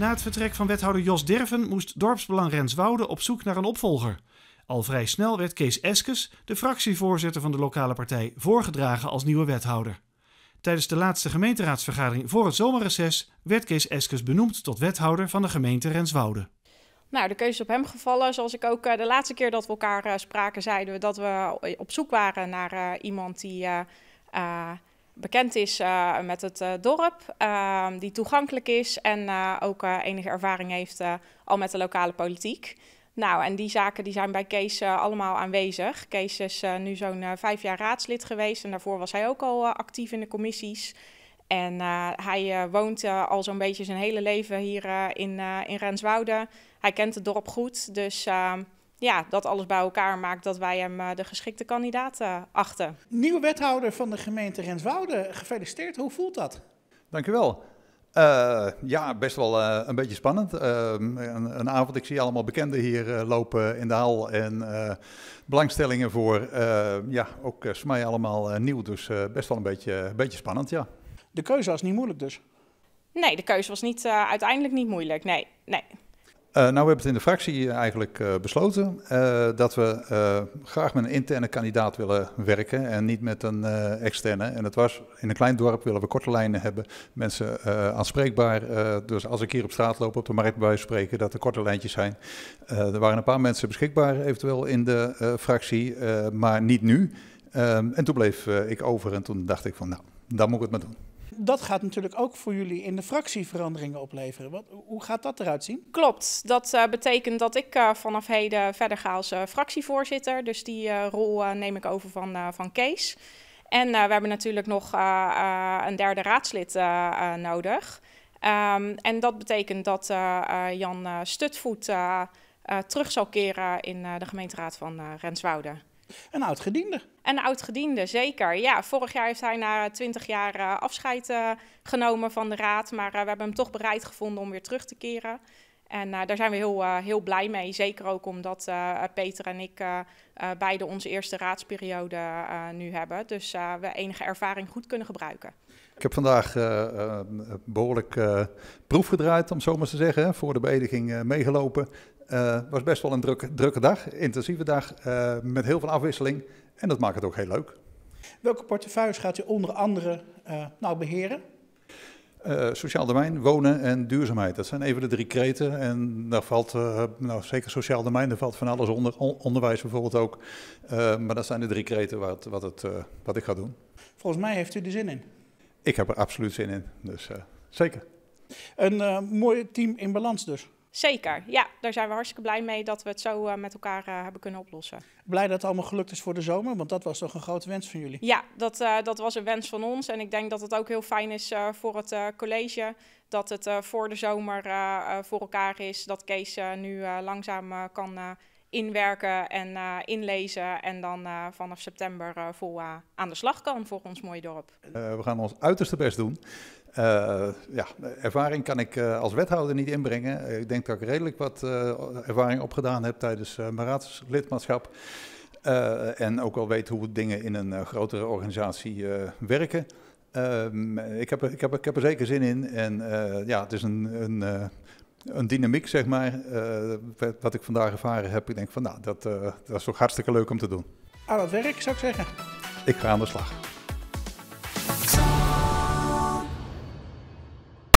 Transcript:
Na het vertrek van wethouder Jos Derven moest dorpsbelang Renswoude op zoek naar een opvolger. Al vrij snel werd Kees Eskes, de fractievoorzitter van de lokale partij, voorgedragen als nieuwe wethouder. Tijdens de laatste gemeenteraadsvergadering voor het zomerreces werd Kees Eskes benoemd tot wethouder van de gemeente Renswoude. Nou, de keuze is op hem gevallen. Zoals ik ook eh, de laatste keer dat we elkaar eh, spraken, zeiden we dat we op zoek waren naar eh, iemand die bekend is eh, met het eh, dorp, ehm, die toegankelijk is en eh, ook enige ervaring heeft al met de lokale politiek. Nou, en die zaken die zijn bij Kees allemaal aanwezig. Kees is nu zo'n vijf jaar raadslid geweest en daarvoor was hij ook al actief in de commissies. En hij woont al zo'n beetje zijn hele leven hier in, in Renswoude. Hij kent het dorp goed, dus ehm, ja, dat alles bij elkaar maakt dat wij hem eh, de geschikte kandidaat achten. Nieuwe wethouder van de gemeente Renswoude, gefeliciteerd. Hoe voelt dat? Dank u wel. Eh, ja, best wel eh, een beetje spannend. Ehm, een, avond, ik zie allemaal bekenden hier lopen in de hal en belangstellingen voor. ja, ook is mij allemaal nieuw, dus best wel een beetje, beetje spannend, ja. De keuze was niet moeilijk dus? Nee, de keuze was niet, uiteindelijk niet moeilijk, nee. nee. Eh, nou, we hebben het in de fractie eh, eigenlijk eh, besloten dat we graag met een interne kandidaat willen werken en niet met een externe. En het was in een klein dorp willen we korte lijnen hebben, mensen aanspreekbaar. dus als ik hier op straat loop, op de markt bij spreken, dat er korte lijntjes zijn. er waren een paar mensen beschikbaar eventueel in de fractie, maar niet nu. Ehm, en toen bleef ik over en toen dacht ik van nou, dan moet ik het maar doen. Dat gaat natuurlijk ook voor jullie in de fractie veranderingen opleveren. Wat, hoe gaat dat eruit zien? Klopt. Dat eh, betekent dat ik eh, vanaf heden verder ga als eh, fractievoorzitter. Dus die rol neem ik over van, van Kees. En we hebben natuurlijk nog een derde raadslid nodig. Ehm, en dat betekent dat Jan Stutvoet terug zal keren in de gemeenteraad van Renswouden. Een oud-gediende. Een oud-gediende, zeker. Ja, vorig jaar heeft hij na twintig jaar eh, afscheid eh, genomen van de raad. Maar eh, we hebben hem toch bereid gevonden om weer terug te keren. En daar zijn we heel, heel blij mee. Zeker ook omdat Peter en ik beide onze eerste raadsperiode nu hebben. Dus we enige ervaring goed kunnen gebruiken. Ik heb vandaag eh, eh, behoorlijk eh, proef gedraaid, om zo maar te zeggen. Voor de beëdiging meegelopen. was best wel een drukke dag, intensieve dag, met heel veel afwisseling. En dat maakt het ook heel leuk. Welke portefeuilles gaat u onder andere nou beheren? sociaal domein, wonen en duurzaamheid. Dat zijn even de drie kreten. En daar valt, nou, zeker sociaal domein, daar valt van alles onder. onderwijs bijvoorbeeld ook. maar dat zijn de drie kreten wat, wat, het, wat ik ga doen. Volgens mij heeft u er zin in ik heb er absoluut zin in. Dus eh, zeker. Een uh, mooi team in balans dus. Zeker, ja. Daar zijn we hartstikke blij mee dat we het zo eh, met elkaar hebben kunnen oplossen. Blij dat het allemaal gelukt is voor de zomer, want dat was toch een grote wens van jullie? Ja, dat, dat was een wens van ons. En ik denk dat het ook heel fijn is voor het college dat het voor de zomer voor elkaar is. Dat Kees nu langzaam kan inwerken en eh, inlezen. En dan eh, vanaf september uh, aan de slag kan voor ons mooie dorp. we gaan ons uiterste best doen. ja, ervaring kan ik als wethouder niet inbrengen. Ik denk dat ik redelijk wat ervaring opgedaan heb tijdens mijn raadslidmaatschap. en ook al weet hoe dingen in een grotere organisatie werken. Ehm, ik, heb, ik, heb, ik heb er zeker zin in. En ja, het is een, een een dynamiek, zeg maar, eh, wat ik vandaag ervaren heb. Ik denk van, nou, dat, uh, dat is toch hartstikke leuk om te doen. Aan het werk, zou ik zeggen. Ik ga aan de slag.